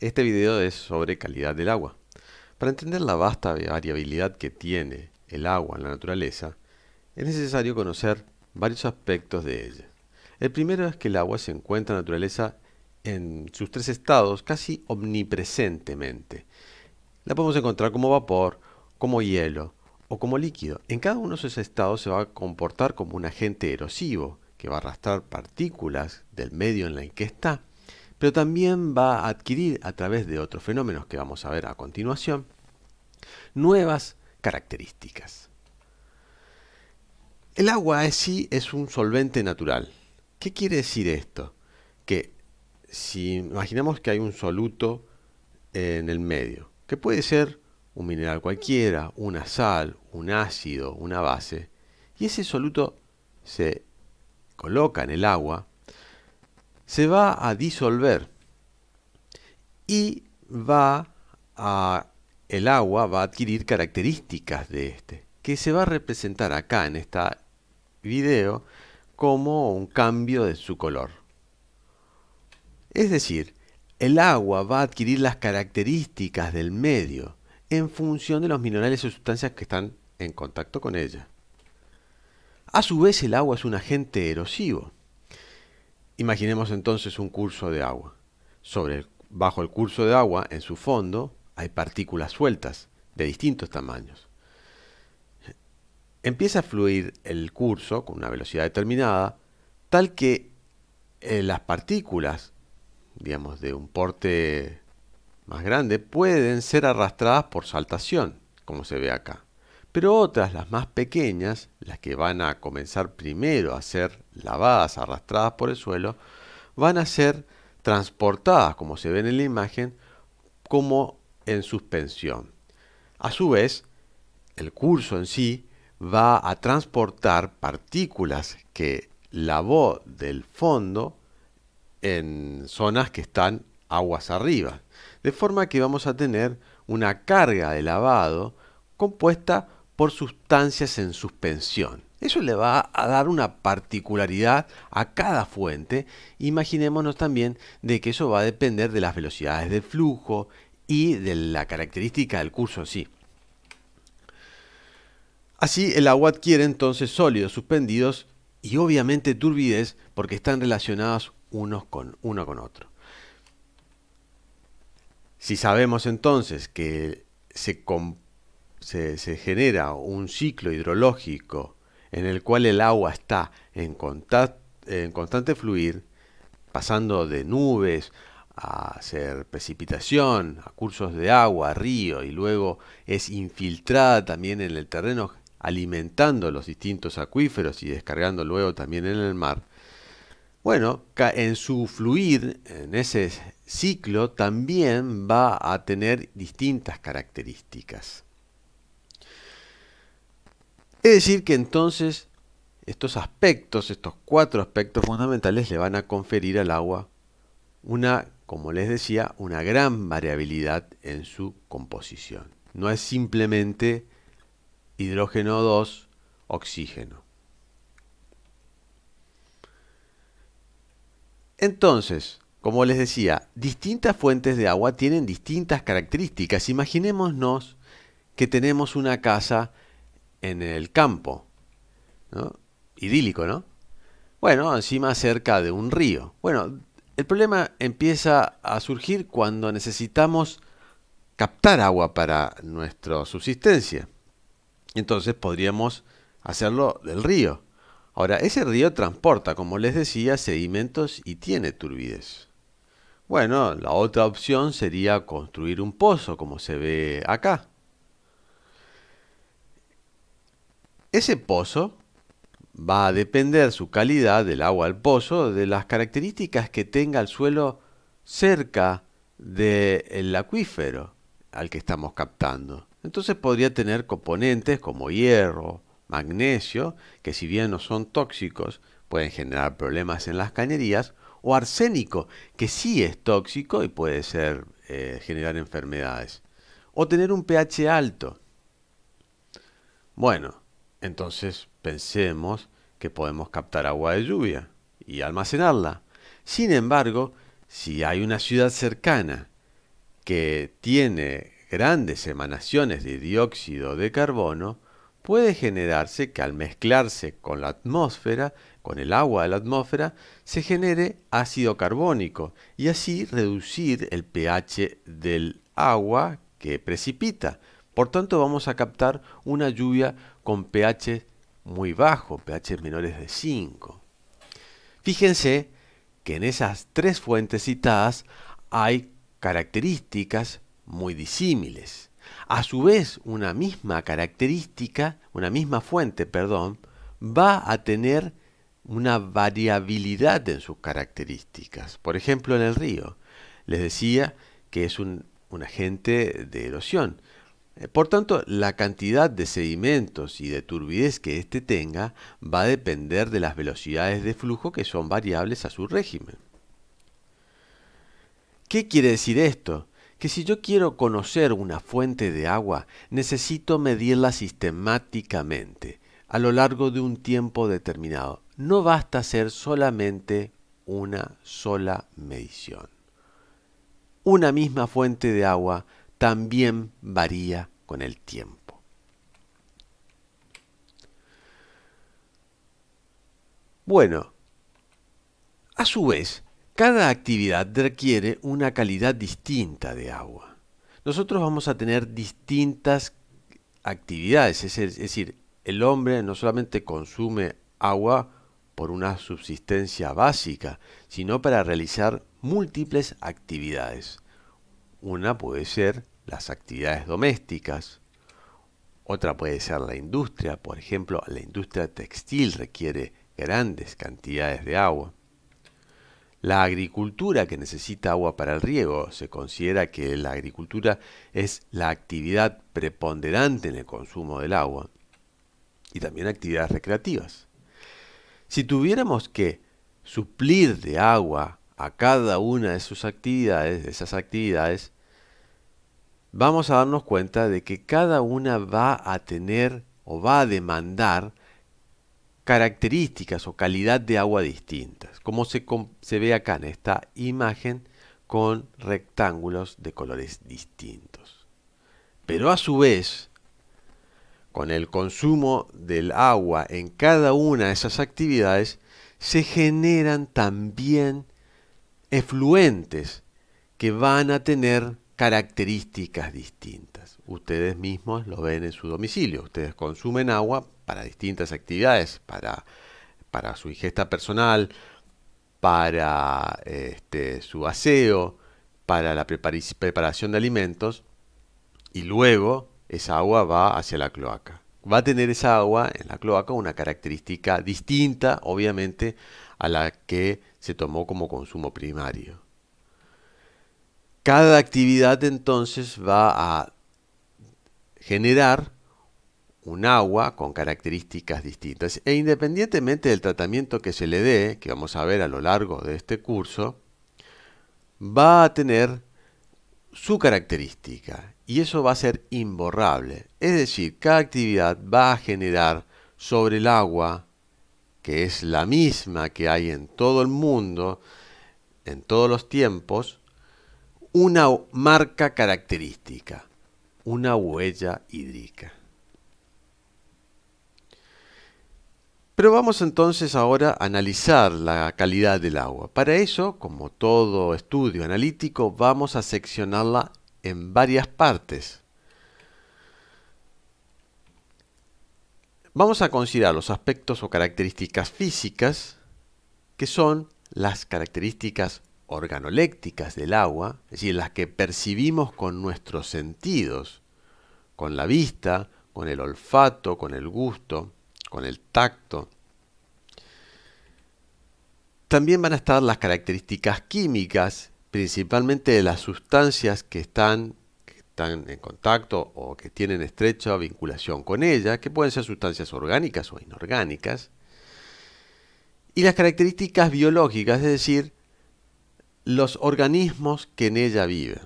Este video es sobre calidad del agua. Para entender la vasta variabilidad que tiene el agua en la naturaleza, es necesario conocer varios aspectos de ella. El primero es que el agua se encuentra en la naturaleza en sus tres estados casi omnipresentemente. La podemos encontrar como vapor, como hielo o como líquido. En cada uno de esos estados se va a comportar como un agente erosivo que va a arrastrar partículas del medio en el que está pero también va a adquirir a través de otros fenómenos que vamos a ver a continuación nuevas características. El agua en sí es un solvente natural. ¿Qué quiere decir esto? Que si imaginamos que hay un soluto en el medio, que puede ser un mineral cualquiera, una sal, un ácido, una base, y ese soluto se coloca en el agua, se va a disolver y va a el agua va a adquirir características de este, que se va a representar acá en este video como un cambio de su color. Es decir, el agua va a adquirir las características del medio en función de los minerales o sustancias que están en contacto con ella. A su vez, el agua es un agente erosivo Imaginemos entonces un curso de agua. Sobre bajo el curso de agua, en su fondo, hay partículas sueltas de distintos tamaños. Empieza a fluir el curso con una velocidad determinada, tal que eh, las partículas, digamos, de un porte más grande, pueden ser arrastradas por saltación, como se ve acá pero otras, las más pequeñas, las que van a comenzar primero a ser lavadas, arrastradas por el suelo, van a ser transportadas, como se ve en la imagen, como en suspensión. A su vez, el curso en sí va a transportar partículas que lavó del fondo en zonas que están aguas arriba. De forma que vamos a tener una carga de lavado compuesta por sustancias en suspensión. Eso le va a dar una particularidad a cada fuente. Imaginémonos también de que eso va a depender de las velocidades de flujo y de la característica del curso sí. Así el agua adquiere entonces sólidos suspendidos y obviamente turbidez porque están relacionados unos con uno con otro. Si sabemos entonces que se compone se, genera un ciclo hidrológico en el cual el agua está en, constante fluir, pasando de nubes a hacer precipitación, a cursos de agua, a río, y luego es infiltrada también en el terreno, alimentando los distintos acuíferos y descargando luego también en el mar. Bueno, en su fluir, en ese ciclo, también va a tener distintas características decir, que entonces estos aspectos, estos cuatro aspectos fundamentales le van a conferir al agua una, como les decía, una gran variabilidad en su composición. No es simplemente hidrógeno 2, oxígeno. Entonces, como les decía, distintas fuentes de agua tienen distintas características. Imaginémonos que tenemos una casa en el campo. ¿no? Idílico, ¿no? Bueno, encima cerca de un río. Bueno, el problema empieza a surgir cuando necesitamos captar agua para nuestra subsistencia. Entonces podríamos hacerlo del río. Ahora, ese río transporta, como les decía, sedimentos y tiene turbidez. Bueno, la otra opción sería construir un pozo, como se ve acá. Ese pozo va a depender su calidad del agua al pozo de las características que tenga el suelo cerca del acuífero al que estamos captando. Entonces podría tener componentes como hierro, magnesio, que si bien no son tóxicos, pueden generar problemas en las cañerías, o arsénico, que sí es tóxico y puede ser, eh, generar enfermedades. O tener un pH alto. Bueno, entonces pensemos que podemos captar agua de lluvia y almacenarla. Sin embargo, si hay una ciudad cercana que tiene grandes emanaciones de dióxido de carbono, puede generarse que al mezclarse con la atmósfera, con el agua de la atmósfera, se genere ácido carbónico y así reducir el pH del agua que precipita. Por tanto, vamos a captar una lluvia con pH muy bajo, pH menores de 5. Fíjense que en esas tres fuentes citadas hay características muy disímiles. A su vez, una misma característica, una misma fuente, perdón, va a tener una variabilidad en sus características. Por ejemplo, en el río, les decía que es un, un agente de erosión. Eh, por tanto, la cantidad de sedimentos y de turbidez que éste tenga va a depender de las velocidades de flujo que son variables a su régimen. ¿Qué quiere decir esto? Que si yo quiero conocer una fuente de agua, necesito medirla sistemáticamente, a lo largo de un tiempo determinado. No basta hacer solamente una sola medición. Una misma fuente de agua también varía con el tiempo. Bueno, a su vez, cada actividad requiere una calidad distinta de agua. Nosotros vamos a tener distintas actividades, es decir, el hombre no solamente consume agua por una subsistencia básica, sino para realizar múltiples actividades. Una puede ser las actividades domésticas, otra puede ser la industria, por ejemplo, la industria textil requiere grandes cantidades de agua. La agricultura que necesita agua para el riego, se considera que la agricultura es la actividad preponderante en el consumo del agua y también actividades recreativas. Si tuviéramos que suplir de agua a cada una de sus actividades, de esas actividades, vamos a darnos cuenta de que cada una va a tener o va a demandar características o calidad de agua distintas, como se, se ve acá en esta imagen con rectángulos de colores distintos. Pero a su vez, con el consumo del agua en cada una de esas actividades, se generan también efluentes que van a tener características distintas. Ustedes mismos lo ven en su domicilio, ustedes consumen agua para distintas actividades, para, para su ingesta personal, para este, su aseo, para la preparación de alimentos, y luego esa agua va hacia la cloaca. Va a tener esa agua en la cloaca una característica distinta, obviamente, a la que se tomó como consumo primario. Cada actividad entonces va a generar un agua con características distintas e independientemente del tratamiento que se le dé, que vamos a ver a lo largo de este curso, va a tener su característica y eso va a ser imborrable. Es decir, cada actividad va a generar sobre el agua que es la misma que hay en todo el mundo, en todos los tiempos, una marca característica, una huella hídrica. Pero vamos entonces ahora a analizar la calidad del agua. Para eso, como todo estudio analítico, vamos a seccionarla en varias partes. Vamos a considerar los aspectos o características físicas, que son las características organolécticas del agua, es decir, las que percibimos con nuestros sentidos, con la vista, con el olfato, con el gusto, con el tacto. También van a estar las características químicas, principalmente de las sustancias que están están en contacto o que tienen estrecha vinculación con ella, que pueden ser sustancias orgánicas o inorgánicas, y las características biológicas, es decir, los organismos que en ella viven.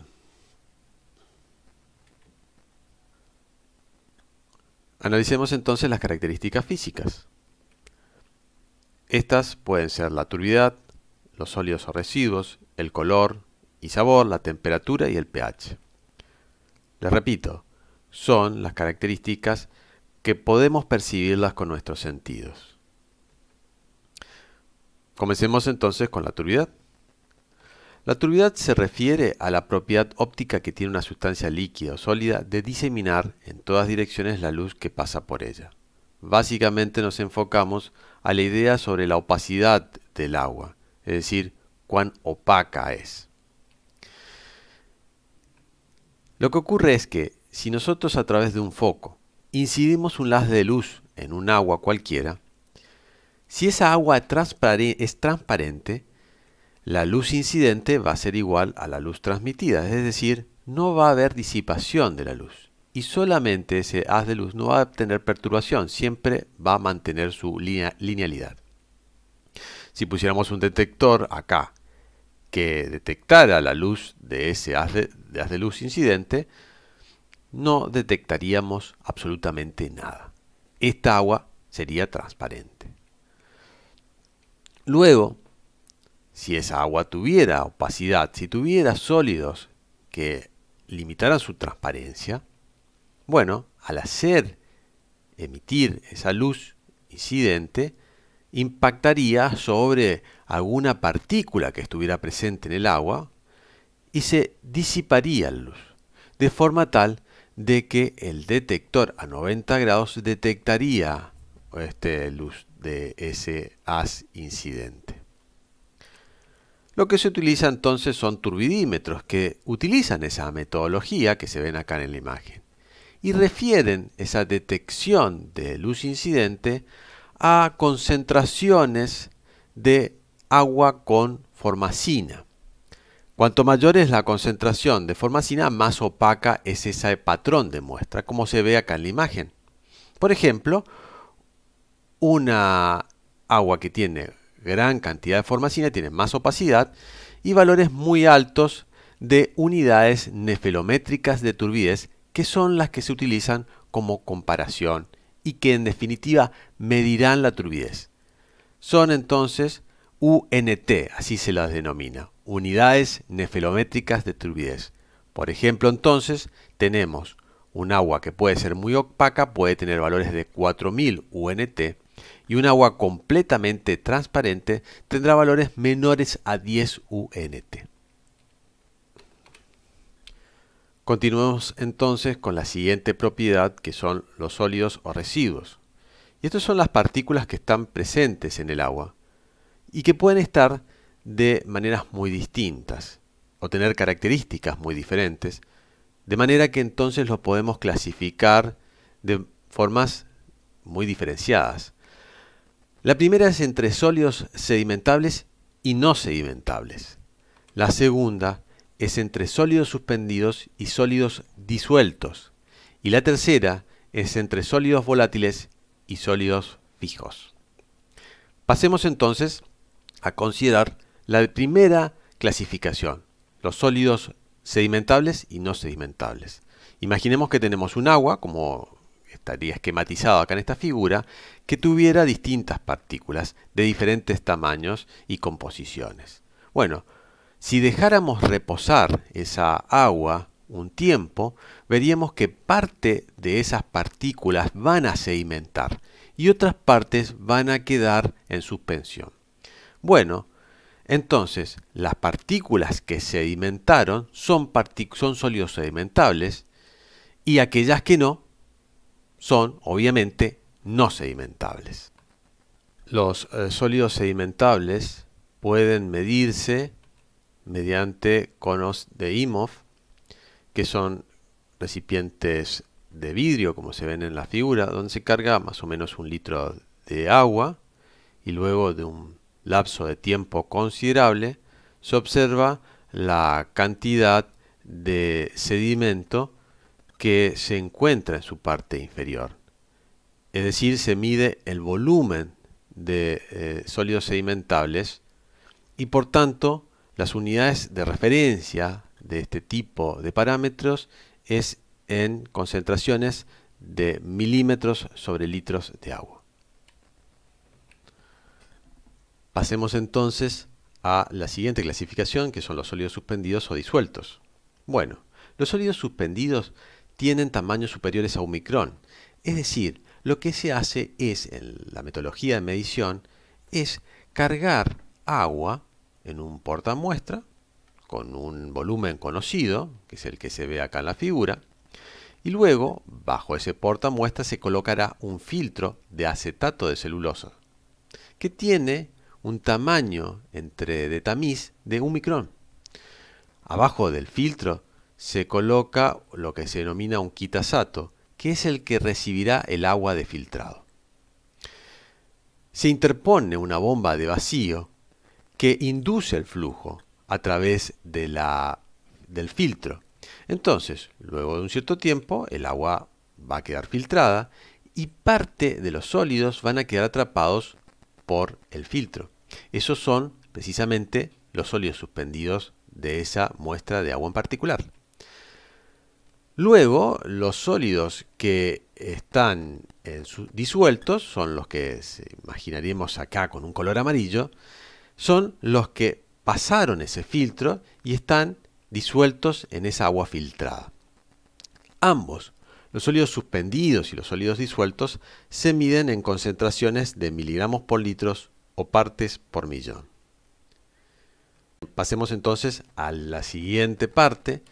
Analicemos entonces las características físicas. Estas pueden ser la turbidez, los sólidos o residuos, el color y sabor, la temperatura y el pH. Les repito, son las características que podemos percibirlas con nuestros sentidos. Comencemos entonces con la turbidad. La turbidad se refiere a la propiedad óptica que tiene una sustancia líquida o sólida de diseminar en todas direcciones la luz que pasa por ella. Básicamente nos enfocamos a la idea sobre la opacidad del agua, es decir, cuán opaca es. Lo que ocurre es que si nosotros a través de un foco incidimos un haz de luz en un agua cualquiera, si esa agua es transparente, la luz incidente va a ser igual a la luz transmitida, es decir, no va a haber disipación de la luz. Y solamente ese haz de luz no va a tener perturbación, siempre va a mantener su linealidad. Si pusiéramos un detector acá que detectara la luz de ese haz de, de luz incidente, no detectaríamos absolutamente nada. Esta agua sería transparente. Luego, si esa agua tuviera opacidad, si tuviera sólidos que limitaran su transparencia, bueno, al hacer emitir esa luz incidente, impactaría sobre alguna partícula que estuviera presente en el agua, y se disiparía la luz, de forma tal de que el detector a 90 grados detectaría este luz de ese haz incidente. Lo que se utiliza entonces son turbidímetros que utilizan esa metodología que se ven acá en la imagen y refieren esa detección de luz incidente a concentraciones de agua con formacina. Cuanto mayor es la concentración de formacina, más opaca es ese patrón de muestra, como se ve acá en la imagen. Por ejemplo, una agua que tiene gran cantidad de formacina tiene más opacidad y valores muy altos de unidades nefelométricas de turbidez, que son las que se utilizan como comparación y que en definitiva medirán la turbidez. Son entonces UNT, así se las denomina, unidades nefelométricas de turbidez. Por ejemplo, entonces, tenemos un agua que puede ser muy opaca, puede tener valores de 4000 UNT, y un agua completamente transparente tendrá valores menores a 10 UNT. Continuemos entonces con la siguiente propiedad que son los sólidos o residuos. Y estas son las partículas que están presentes en el agua y que pueden estar de maneras muy distintas o tener características muy diferentes, de manera que entonces los podemos clasificar de formas muy diferenciadas. La primera es entre sólidos sedimentables y no sedimentables. La segunda es entre sólidos suspendidos y sólidos disueltos. Y la tercera es entre sólidos volátiles y sólidos fijos. Pasemos entonces a considerar la primera clasificación, los sólidos sedimentables y no sedimentables. Imaginemos que tenemos un agua, como estaría esquematizado acá en esta figura, que tuviera distintas partículas de diferentes tamaños y composiciones. Bueno, si dejáramos reposar esa agua un tiempo, veríamos que parte de esas partículas van a sedimentar y otras partes van a quedar en suspensión. Bueno, entonces, las partículas que sedimentaron son, son sólidos sedimentables y aquellas que no son, obviamente, no sedimentables. Los eh, sólidos sedimentables pueden medirse mediante conos de IMOF, que son recipientes de vidrio, como se ven en la figura, donde se carga más o menos un litro de agua y luego de un lapso de tiempo considerable, se observa la cantidad de sedimento que se encuentra en su parte inferior. Es decir, se mide el volumen de eh, sólidos sedimentables y por tanto las unidades de referencia de este tipo de parámetros es en concentraciones de milímetros sobre litros de agua. Pasemos entonces a la siguiente clasificación, que son los sólidos suspendidos o disueltos. Bueno, los sólidos suspendidos tienen tamaños superiores a un micrón. Es decir, lo que se hace es, en la metodología de medición, es cargar agua en un portamuestra con un volumen conocido, que es el que se ve acá en la figura, y luego, bajo ese portamuestra se colocará un filtro de acetato de celulosa, que tiene un tamaño entre, de tamiz de un micrón. Abajo del filtro se coloca lo que se denomina un quitasato, que es el que recibirá el agua de filtrado. Se interpone una bomba de vacío que induce el flujo a través de la, del filtro. Entonces, luego de un cierto tiempo, el agua va a quedar filtrada y parte de los sólidos van a quedar atrapados por el filtro. Esos son precisamente los sólidos suspendidos de esa muestra de agua en particular. Luego, los sólidos que están disueltos, son los que imaginaríamos acá con un color amarillo, son los que pasaron ese filtro y están disueltos en esa agua filtrada. Ambos los sólidos suspendidos y los sólidos disueltos se miden en concentraciones de miligramos por litros o partes por millón. Pasemos entonces a la siguiente parte,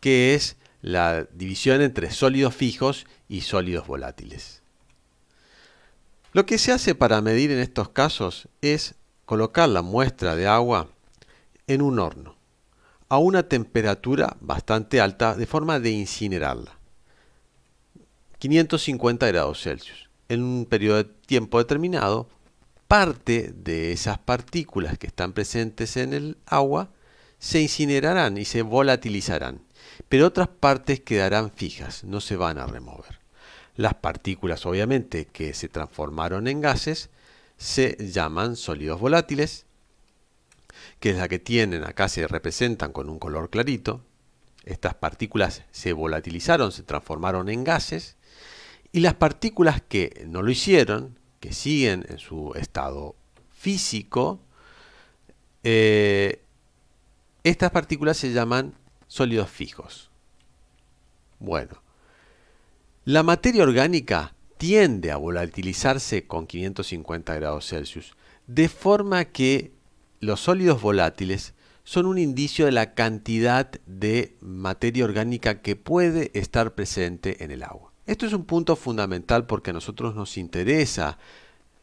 que es la división entre sólidos fijos y sólidos volátiles. Lo que se hace para medir en estos casos es colocar la muestra de agua en un horno a una temperatura bastante alta de forma de incinerarla. 550 grados Celsius. En un periodo de tiempo determinado, parte de esas partículas que están presentes en el agua se incinerarán y se volatilizarán, pero otras partes quedarán fijas, no se van a remover. Las partículas obviamente que se transformaron en gases se llaman sólidos volátiles, que es la que tienen acá se representan con un color clarito. Estas partículas se volatilizaron, se transformaron en gases y las partículas que no lo hicieron, que siguen en su estado físico, eh, estas partículas se llaman sólidos fijos. Bueno, la materia orgánica tiende a volatilizarse con 550 grados Celsius, de forma que los sólidos volátiles son un indicio de la cantidad de materia orgánica que puede estar presente en el agua. Esto es un punto fundamental porque a nosotros nos interesa,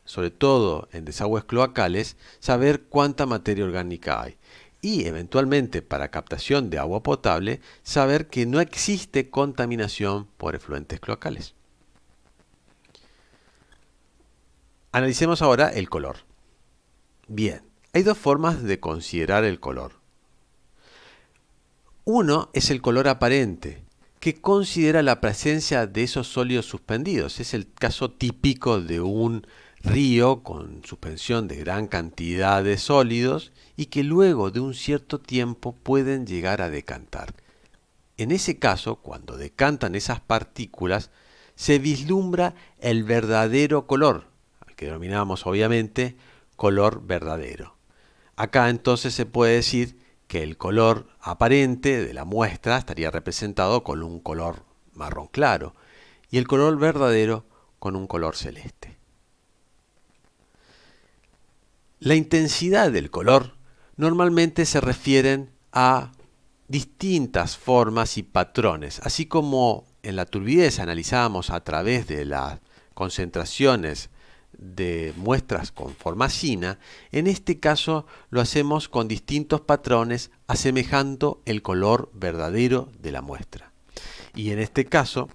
sobre todo en desagües cloacales, saber cuánta materia orgánica hay y eventualmente para captación de agua potable saber que no existe contaminación por efluentes cloacales. Analicemos ahora el color. Bien, hay dos formas de considerar el color. Uno es el color aparente, que considera la presencia de esos sólidos suspendidos. Es el caso típico de un río con suspensión de gran cantidad de sólidos y que luego de un cierto tiempo pueden llegar a decantar. En ese caso, cuando decantan esas partículas, se vislumbra el verdadero color, al que denominamos obviamente color verdadero. Acá entonces se puede decir que el color aparente de la muestra estaría representado con un color marrón claro y el color verdadero con un color celeste. La intensidad del color normalmente se refieren a distintas formas y patrones, así como en la turbidez analizábamos a través de las concentraciones de muestras con forma china, en este caso lo hacemos con distintos patrones asemejando el color verdadero de la muestra. Y en este caso,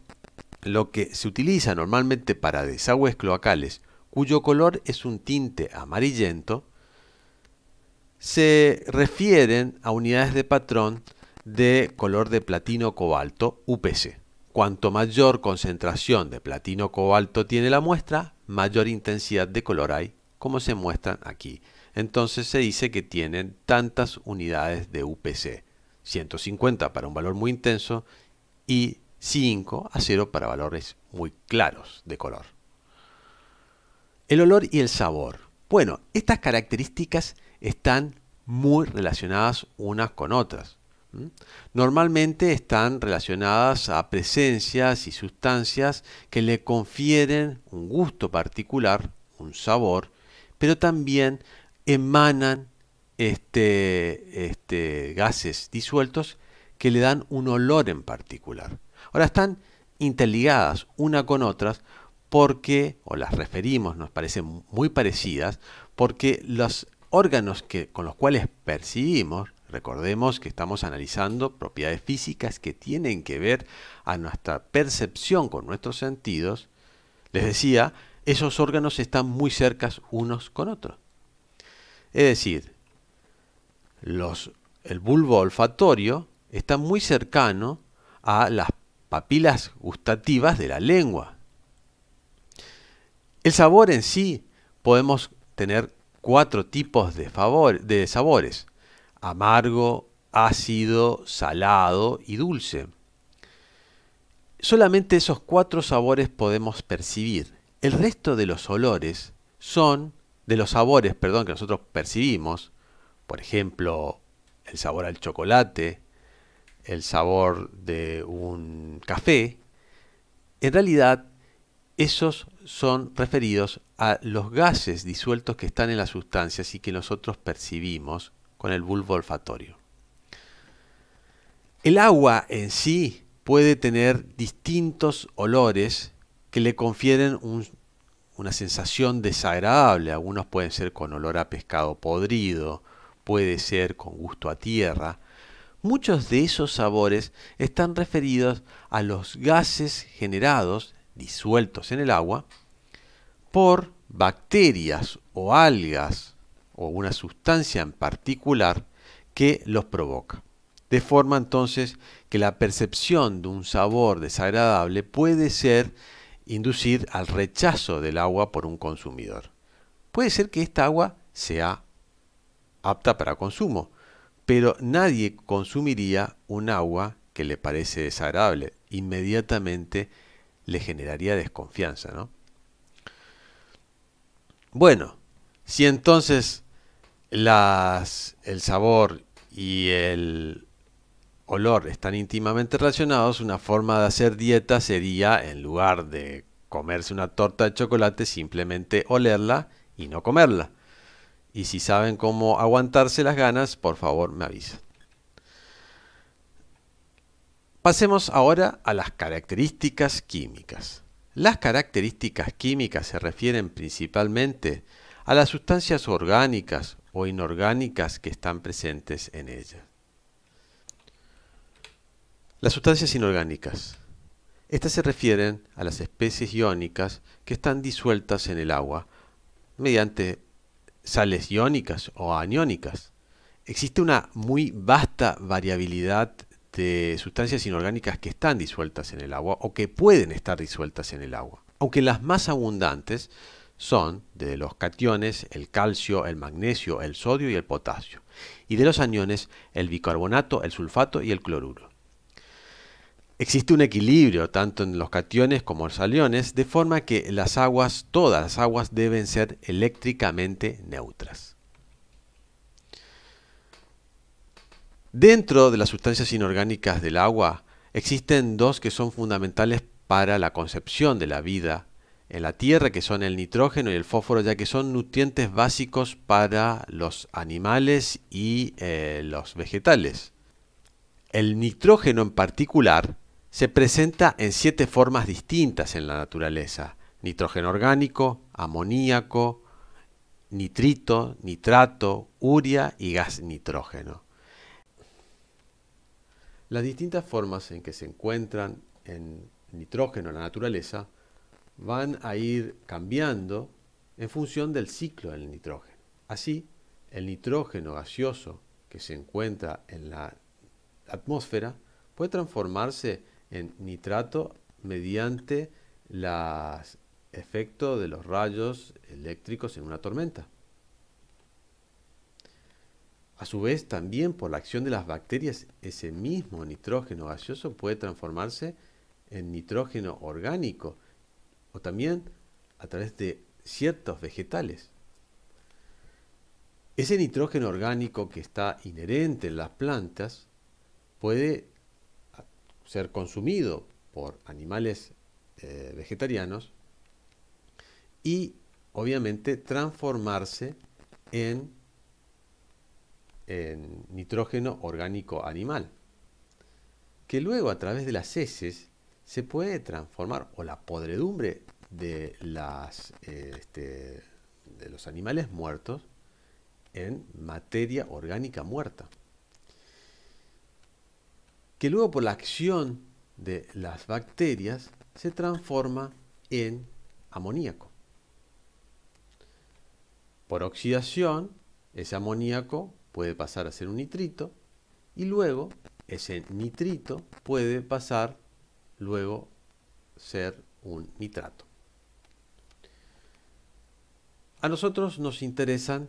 lo que se utiliza normalmente para desagües cloacales, cuyo color es un tinte amarillento, se refieren a unidades de patrón de color de platino cobalto, UPC. Cuanto mayor concentración de platino cobalto tiene la muestra, mayor intensidad de color hay, como se muestran aquí. Entonces se dice que tienen tantas unidades de UPC, 150 para un valor muy intenso y 5 a 0 para valores muy claros de color. El olor y el sabor. Bueno, estas características están muy relacionadas unas con otras. Normalmente están relacionadas a presencias y sustancias que le confieren un gusto particular, un sabor, pero también emanan este, este, gases disueltos que le dan un olor en particular. Ahora están interligadas una con otras porque, o las referimos, nos parecen muy parecidas, porque los órganos con los cuales percibimos Recordemos que estamos analizando propiedades físicas que tienen que ver a nuestra percepción con nuestros sentidos. Les decía, esos órganos están muy cercas unos con otros. Es decir, los, el bulbo olfatorio está muy cercano a las papilas gustativas de la lengua. El sabor en sí podemos tener cuatro tipos de, favor, de sabores amargo, ácido, salado y dulce. Solamente esos cuatro sabores podemos percibir. El resto de los olores son, de los sabores, perdón, que nosotros percibimos, por ejemplo, el sabor al chocolate, el sabor de un café, en realidad esos son referidos a los gases disueltos que están en las sustancias y que nosotros percibimos con el bulbo olfatorio. El agua en sí puede tener distintos olores que le confieren una sensación desagradable. Algunos pueden ser con olor a pescado podrido, puede ser con gusto a tierra. Muchos de esos sabores están referidos a los gases generados, disueltos en el agua, por bacterias o algas o una sustancia en particular que los provoca. De forma entonces que la percepción de un sabor desagradable puede ser inducir al rechazo del agua por un consumidor. Puede ser que esta agua sea apta para consumo, pero nadie consumiría un agua que le parece desagradable. Inmediatamente le generaría desconfianza, ¿no? Bueno, si entonces las, el sabor y el olor están íntimamente relacionados, una forma de hacer dieta sería, en lugar de comerse una torta de chocolate, simplemente olerla y no comerla. Y si saben cómo aguantarse las ganas, por favor me avisan. Pasemos ahora a las características químicas. Las características químicas se refieren principalmente a las sustancias orgánicas o inorgánicas que están presentes en ella. Las sustancias inorgánicas. Estas se refieren a las especies iónicas que están disueltas en el agua mediante sales iónicas o aniónicas. Existe una muy vasta variabilidad de sustancias inorgánicas que están disueltas en el agua o que pueden estar disueltas en el agua, aunque las más abundantes son de los cationes el calcio, el magnesio, el sodio y el potasio, y de los aniones el bicarbonato, el sulfato y el cloruro. Existe un equilibrio tanto en los cationes como en los aliones, de forma que las aguas, todas las aguas, deben ser eléctricamente neutras. Dentro de las sustancias inorgánicas del agua existen dos que son fundamentales para la concepción de la vida en la tierra, que son el nitrógeno y el fósforo, ya que son nutrientes básicos para los animales y eh, los vegetales. El nitrógeno en particular se presenta en siete formas distintas en la naturaleza. Nitrógeno orgánico, amoníaco, nitrito, nitrato, urea y gas nitrógeno. Las distintas formas en que se encuentran en nitrógeno en la naturaleza van a ir cambiando en función del ciclo del nitrógeno. Así, el nitrógeno gaseoso que se encuentra en la atmósfera puede transformarse en nitrato mediante el efecto de los rayos eléctricos en una tormenta. A su vez, también por la acción de las bacterias, ese mismo nitrógeno gaseoso puede transformarse en nitrógeno orgánico o también a través de ciertos vegetales. Ese nitrógeno orgánico que está inherente en las plantas puede ser consumido por animales eh, vegetarianos y obviamente transformarse en, en nitrógeno orgánico animal, que luego a través de las heces se puede transformar, o la podredumbre de, las, este, de los animales muertos, en materia orgánica muerta. Que luego por la acción de las bacterias se transforma en amoníaco. Por oxidación, ese amoníaco puede pasar a ser un nitrito y luego ese nitrito puede pasar luego ser un nitrato. A nosotros nos interesan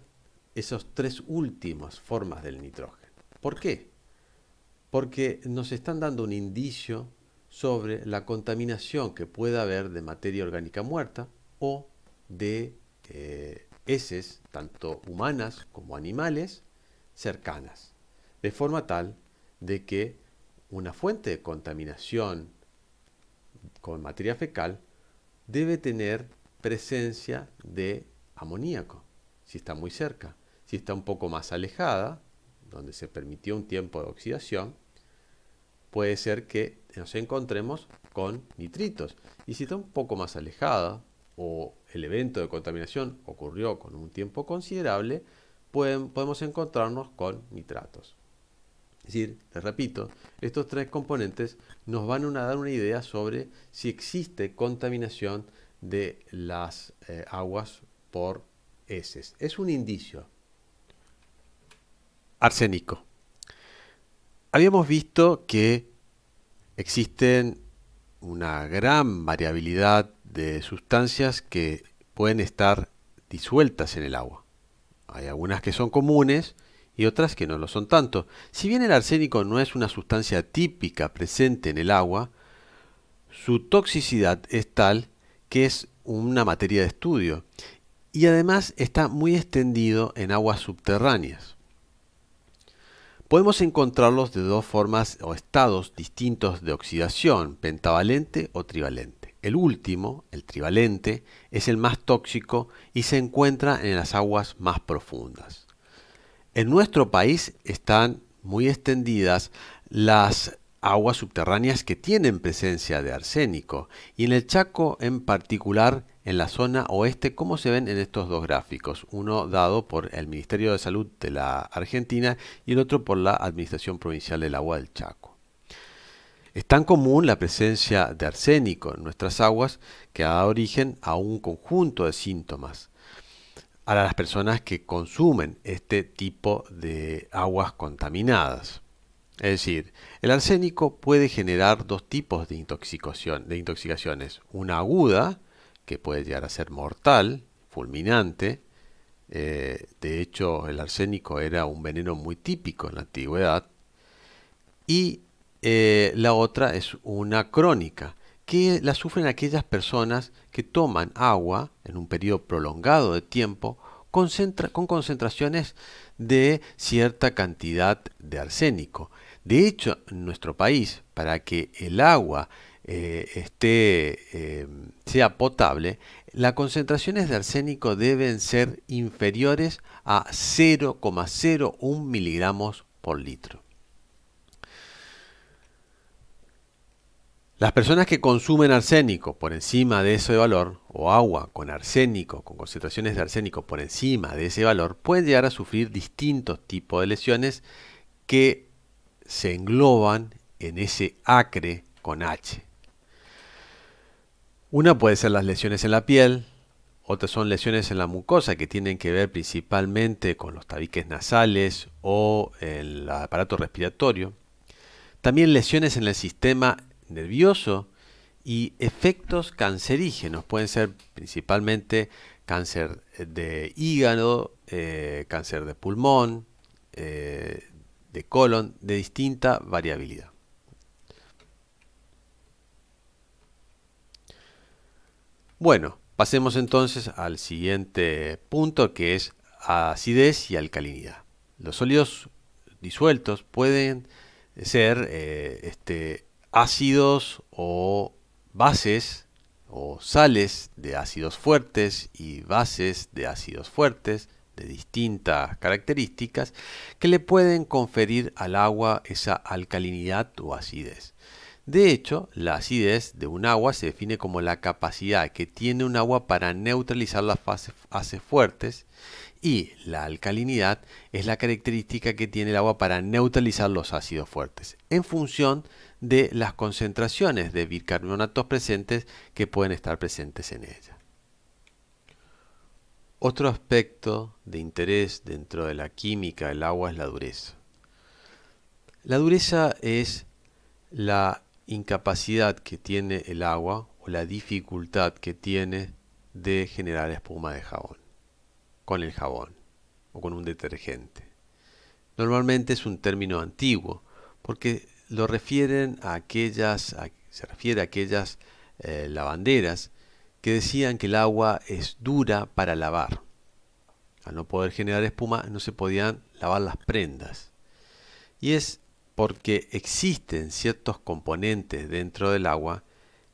esas tres últimas formas del nitrógeno. ¿Por qué? Porque nos están dando un indicio sobre la contaminación que pueda haber de materia orgánica muerta o de eh, heces, tanto humanas como animales, cercanas. De forma tal de que una fuente de contaminación con materia fecal debe tener presencia de amoníaco, si está muy cerca. Si está un poco más alejada, donde se permitió un tiempo de oxidación, puede ser que nos encontremos con nitritos. Y si está un poco más alejada o el evento de contaminación ocurrió con un tiempo considerable, podemos encontrarnos con nitratos. Es decir, les repito, estos tres componentes nos van a dar una idea sobre si existe contaminación de las eh, aguas por heces. Es un indicio. Arsénico. Habíamos visto que existen una gran variabilidad de sustancias que pueden estar disueltas en el agua. Hay algunas que son comunes, y otras que no lo son tanto. Si bien el arsénico no es una sustancia típica presente en el agua, su toxicidad es tal que es una materia de estudio y además está muy extendido en aguas subterráneas. Podemos encontrarlos de dos formas o estados distintos de oxidación, pentavalente o trivalente. El último, el trivalente, es el más tóxico y se encuentra en las aguas más profundas. En nuestro país están muy extendidas las aguas subterráneas que tienen presencia de arsénico y en el Chaco en particular en la zona oeste, como se ven en estos dos gráficos, uno dado por el Ministerio de Salud de la Argentina y el otro por la Administración Provincial del Agua del Chaco. Es tan común la presencia de arsénico en nuestras aguas que ha dado origen a un conjunto de síntomas, a las personas que consumen este tipo de aguas contaminadas. Es decir, el arsénico puede generar dos tipos de, intoxicación, de intoxicaciones. Una aguda, que puede llegar a ser mortal, fulminante. Eh, de hecho, el arsénico era un veneno muy típico en la antigüedad. Y eh, la otra es una crónica, que la sufren aquellas personas que toman agua en un periodo prolongado de tiempo con concentraciones de cierta cantidad de arsénico. De hecho, en nuestro país, para que el agua eh, esté, eh, sea potable, las concentraciones de arsénico deben ser inferiores a 0,01 miligramos por litro. Las personas que consumen arsénico por encima de ese valor, o agua con arsénico, con concentraciones de arsénico por encima de ese valor, pueden llegar a sufrir distintos tipos de lesiones que se engloban en ese acre con H. Una puede ser las lesiones en la piel, otras son lesiones en la mucosa que tienen que ver principalmente con los tabiques nasales o el aparato respiratorio. También lesiones en el sistema nervioso y efectos cancerígenos. Pueden ser principalmente cáncer eh, de hígado, eh, cáncer de pulmón, eh, de colon, de distinta variabilidad. Bueno, pasemos entonces al siguiente punto que es acidez y alcalinidad. Los sólidos disueltos pueden ser este, ácidos o bases o sales de ácidos fuertes y bases de ácidos fuertes de distintas características que le pueden conferir al agua esa alcalinidad o acidez. De hecho, la acidez de un agua se define como la capacidad que tiene un agua para neutralizar las fases fuertes y la alcalinidad es la característica que tiene el agua para neutralizar los ácidos fuertes, en función de de las concentraciones de bicarbonatos presentes que pueden estar presentes en ella. Otro aspecto de interés dentro de la química del agua es la dureza. La dureza es la incapacidad que tiene el agua o la dificultad que tiene de generar espuma de jabón con el jabón o con un detergente. Normalmente es un término antiguo porque lo refieren a aquellas, se refiere a aquellas eh, lavanderas que decían que el agua es dura para lavar. Al no poder generar espuma no se podían lavar las prendas. Y es porque existen ciertos componentes dentro del agua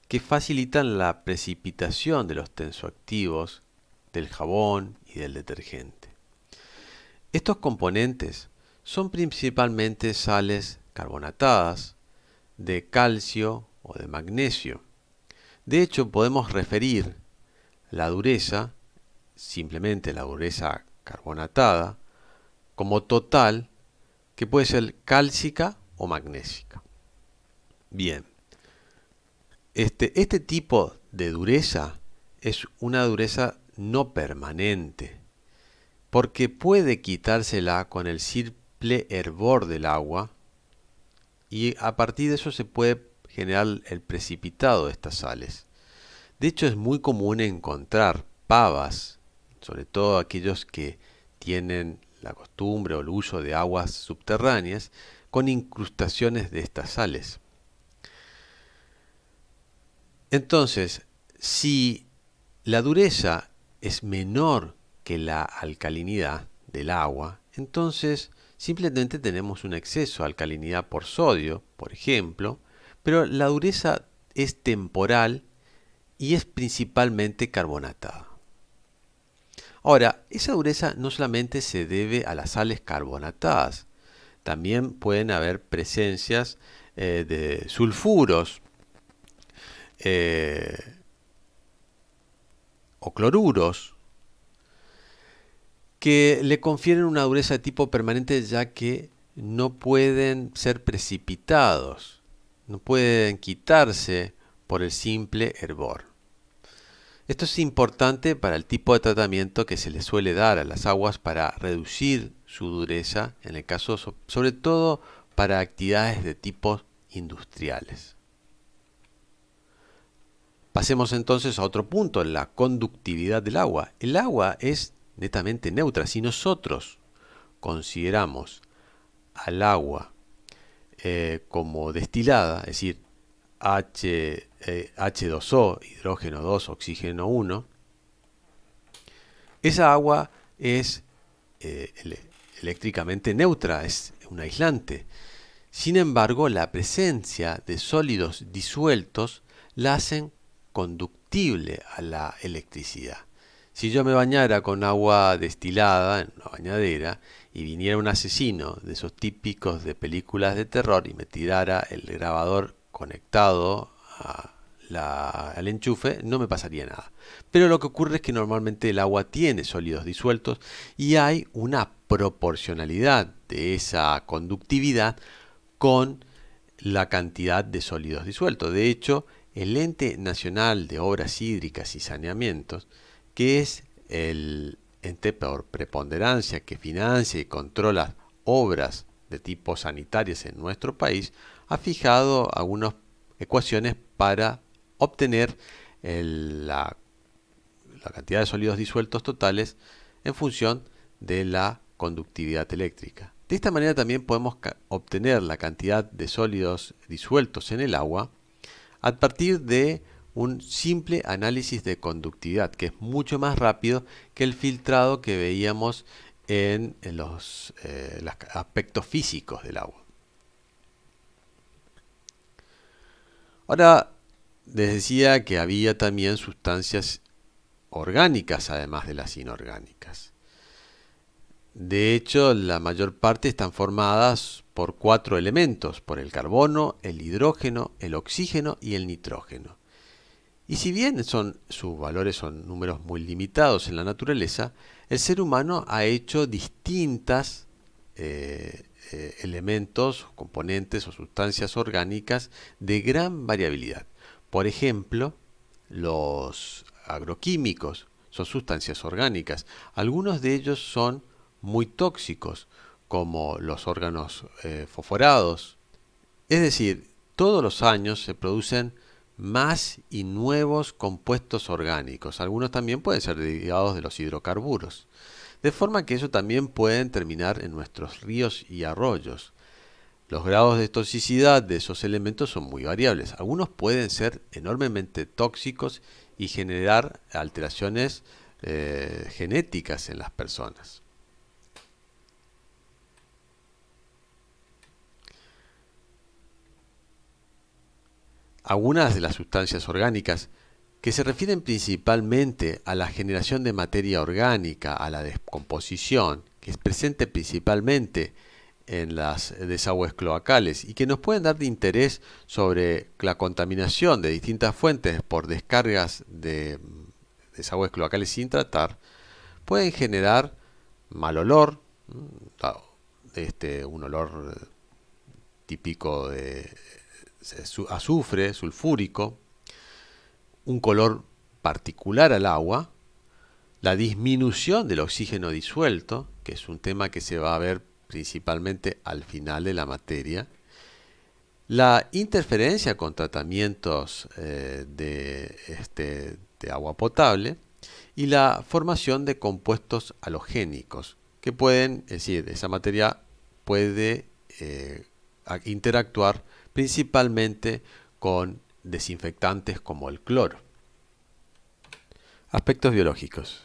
que facilitan la precipitación de los tensoactivos del jabón y del detergente. Estos componentes son principalmente sales carbonatadas, de calcio o de magnesio. De hecho, podemos referir la dureza, simplemente la dureza carbonatada, como total, que puede ser cálcica o magnésica. Bien, este, este tipo de dureza es una dureza no permanente, porque puede quitársela con el simple hervor del agua y a partir de eso se puede generar el precipitado de estas sales. De hecho es muy común encontrar pavas, sobre todo aquellos que tienen la costumbre o el uso de aguas subterráneas, con incrustaciones de estas sales. Entonces, si la dureza es menor que la alcalinidad del agua, entonces Simplemente tenemos un exceso de alcalinidad por sodio, por ejemplo, pero la dureza es temporal y es principalmente carbonatada. Ahora, esa dureza no solamente se debe a las sales carbonatadas, también pueden haber presencias eh, de sulfuros eh, o cloruros que le confieren una dureza de tipo permanente ya que no pueden ser precipitados, no pueden quitarse por el simple hervor. Esto es importante para el tipo de tratamiento que se le suele dar a las aguas para reducir su dureza, en el caso sobre todo para actividades de tipos industriales. Pasemos entonces a otro punto, la conductividad del agua. El agua es netamente neutra. Si nosotros consideramos al agua eh, como destilada, es decir, H, 2 eh, o hidrógeno 2, oxígeno 1, esa agua es eh, eléctricamente neutra, es un aislante. Sin embargo, la presencia de sólidos disueltos la hacen conductible a la electricidad. Si yo me bañara con agua destilada en una bañadera y viniera un asesino de esos típicos de películas de terror y me tirara el grabador conectado al enchufe, no me pasaría nada. Pero lo que ocurre es que normalmente el agua tiene sólidos disueltos y hay una proporcionalidad de esa conductividad con la cantidad de sólidos disueltos. De hecho, el Ente Nacional de Obras Hídricas y Saneamientos que es el ente por preponderancia que financia y controla obras de tipo sanitarias en nuestro país, ha fijado algunas ecuaciones para obtener la cantidad de sólidos disueltos totales en función de la conductividad eléctrica. De esta manera también podemos obtener la cantidad de sólidos disueltos en el agua a partir de un simple análisis de conductividad, que es mucho más rápido que el filtrado que veíamos en, los eh, aspectos físicos del agua. Ahora, les decía que había también sustancias orgánicas, además de las inorgánicas. De hecho, la mayor parte están formadas por cuatro elementos, por el carbono, el hidrógeno, el oxígeno y el nitrógeno. Y si bien son, sus valores son números muy limitados en la naturaleza, el ser humano ha hecho distintas eh, eh, elementos, componentes o sustancias orgánicas de gran variabilidad. Por ejemplo, los agroquímicos son sustancias orgánicas. Algunos de ellos son muy tóxicos, como los órganos eh, fosforados. Es decir, todos los años se producen más y nuevos compuestos orgánicos. Algunos también pueden ser derivados de los hidrocarburos. De forma que eso también pueden terminar en nuestros ríos y arroyos. Los grados de toxicidad de esos elementos son muy variables. Algunos pueden ser enormemente tóxicos y generar alteraciones eh, genéticas en las personas. Algunas de las sustancias orgánicas, que se refieren principalmente a la generación de materia orgánica, a la descomposición, que es presente principalmente en las desagües cloacales y que nos pueden dar de interés sobre la contaminación de distintas fuentes por descargas de desagües cloacales sin tratar, pueden generar mal olor, este, un olor típico de azufre, sulfúrico, un color particular al agua, la disminución del oxígeno disuelto, que es un tema que se va a ver principalmente al final de la materia, la interferencia con tratamientos eh, de, este, de agua potable y la formación de compuestos halogénicos, que pueden, es decir, esa materia puede eh, interactuar principalmente con desinfectantes como el cloro. Aspectos biológicos.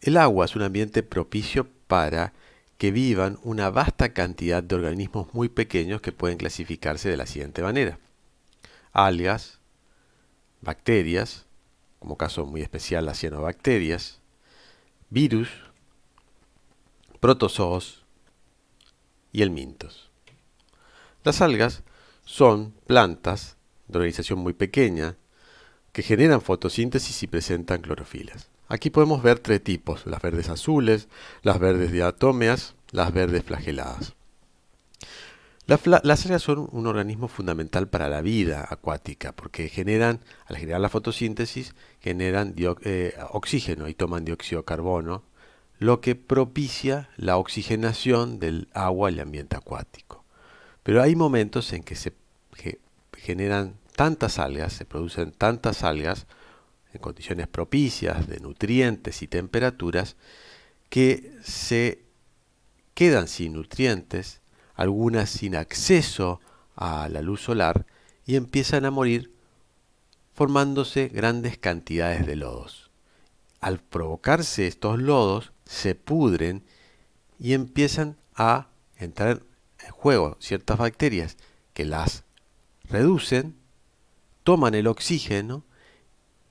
El agua es un ambiente propicio para que vivan una vasta cantidad de organismos muy pequeños que pueden clasificarse de la siguiente manera. Algas, bacterias, como caso muy especial las cianobacterias, virus, protozoos y el mintos. Las algas son plantas de organización muy pequeña que generan fotosíntesis y presentan clorofilas. Aquí podemos ver tres tipos, las verdes azules, las verdes diatomeas, las verdes flageladas. Las, las son un organismo fundamental para la vida acuática porque generan, al generar la fotosíntesis, generan eh, oxígeno y toman dióxido de carbono, lo que propicia la oxigenación del agua y el ambiente acuático. Pero hay momentos en que se generan tantas algas, se producen tantas algas en condiciones propicias de nutrientes y temperaturas que se quedan sin nutrientes, algunas sin acceso a la luz solar y empiezan a morir formándose grandes cantidades de lodos. Al provocarse estos lodos se pudren y empiezan a entrar juego ciertas bacterias que las reducen, toman el oxígeno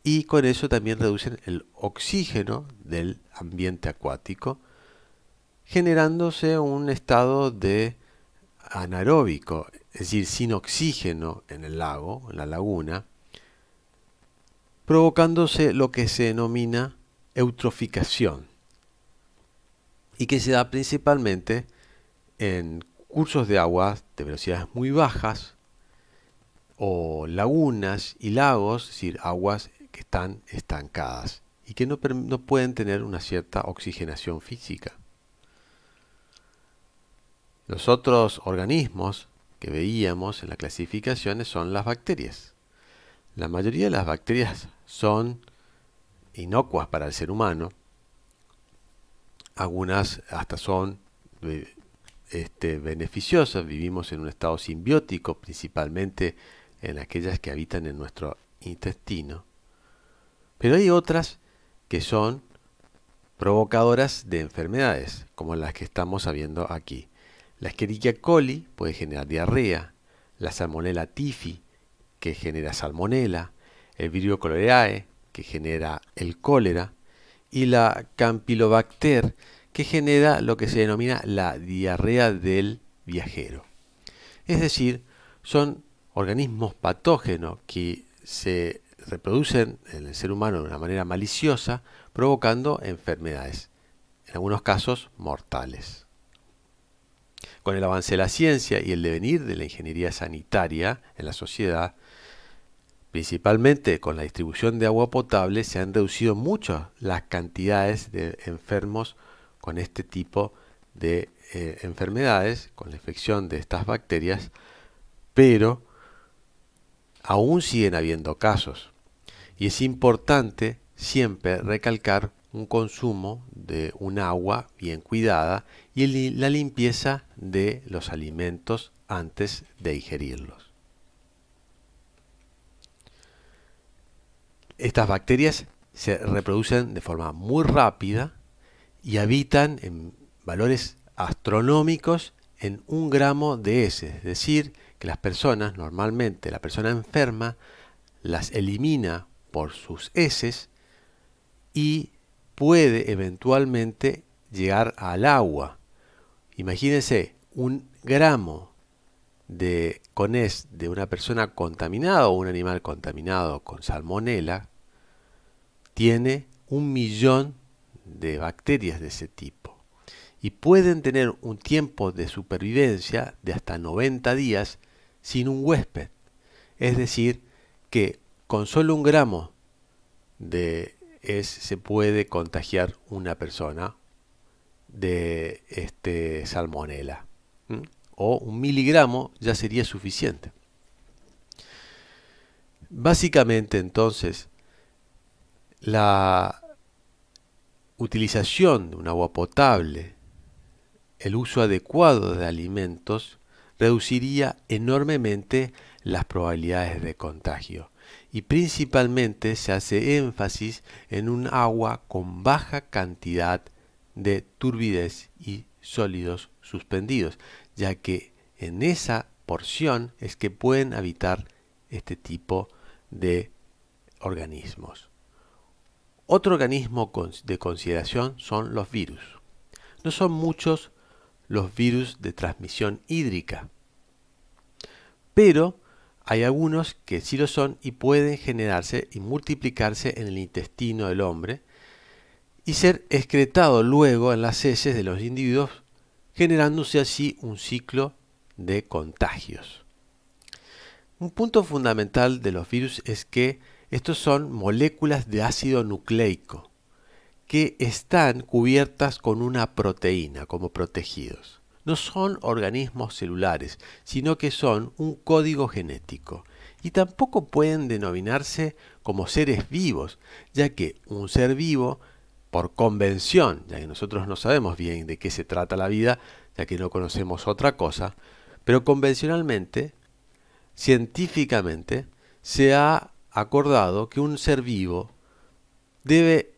y con eso también reducen el oxígeno del ambiente acuático, generándose un estado de anaeróbico, es decir, sin oxígeno en el lago, en la laguna, provocándose lo que se denomina eutroficación y que se da principalmente en cursos de agua de velocidades muy bajas o lagunas y lagos, es decir, aguas que están estancadas y que no, no pueden tener una cierta oxigenación física. Los otros organismos que veíamos en las clasificaciones son las bacterias. La mayoría de las bacterias son inocuas para el ser humano. Algunas hasta son este, beneficiosas, vivimos en un estado simbiótico, principalmente en aquellas que habitan en nuestro intestino, pero hay otras que son provocadoras de enfermedades, como las que estamos sabiendo aquí. La Escherichia coli puede generar diarrea, la Salmonella tifi, que genera salmonela, el Virio cholerae, que genera el cólera, y la Campylobacter, que genera lo que se denomina la diarrea del viajero. Es decir, son organismos patógenos que se reproducen en el ser humano de una manera maliciosa, provocando enfermedades, en algunos casos mortales. Con el avance de la ciencia y el devenir de la ingeniería sanitaria en la sociedad, principalmente con la distribución de agua potable, se han reducido mucho las cantidades de enfermos con este tipo de eh, enfermedades, con la infección de estas bacterias, pero aún siguen habiendo casos. Y es importante siempre recalcar un consumo de un agua bien cuidada y la limpieza de los alimentos antes de ingerirlos. Estas bacterias se reproducen de forma muy rápida y habitan en valores astronómicos en un gramo de S, es decir, que las personas, normalmente la persona enferma, las elimina por sus heces y puede eventualmente llegar al agua. Imagínense, un gramo de conés de una persona contaminada o un animal contaminado con salmonela tiene un millón de bacterias de ese tipo y pueden tener un tiempo de supervivencia de hasta 90 días sin un huésped. Es decir, que con solo un gramo de es, se puede contagiar una persona de este salmonela. O un miligramo ya sería suficiente. Básicamente entonces, la, utilización de un agua potable, el uso adecuado de alimentos, reduciría enormemente las probabilidades de contagio. Y principalmente se hace énfasis en un agua con baja cantidad de turbidez y sólidos suspendidos, ya que en esa porción es que pueden habitar este tipo de organismos. Otro organismo de consideración son los virus. No son muchos los virus de transmisión hídrica, pero hay algunos que sí lo son y pueden generarse y multiplicarse en el intestino del hombre y ser excretado luego en las heces de los individuos, generándose así un ciclo de contagios. Un punto fundamental de los virus es que estos son moléculas de ácido nucleico que están cubiertas con una proteína como protegidos. No son organismos celulares, sino que son un código genético y tampoco pueden denominarse como seres vivos, ya que un ser vivo, por convención, ya que nosotros no sabemos bien de qué se trata la vida, ya que no conocemos otra cosa, pero convencionalmente, científicamente, se ha acordado que un ser vivo debe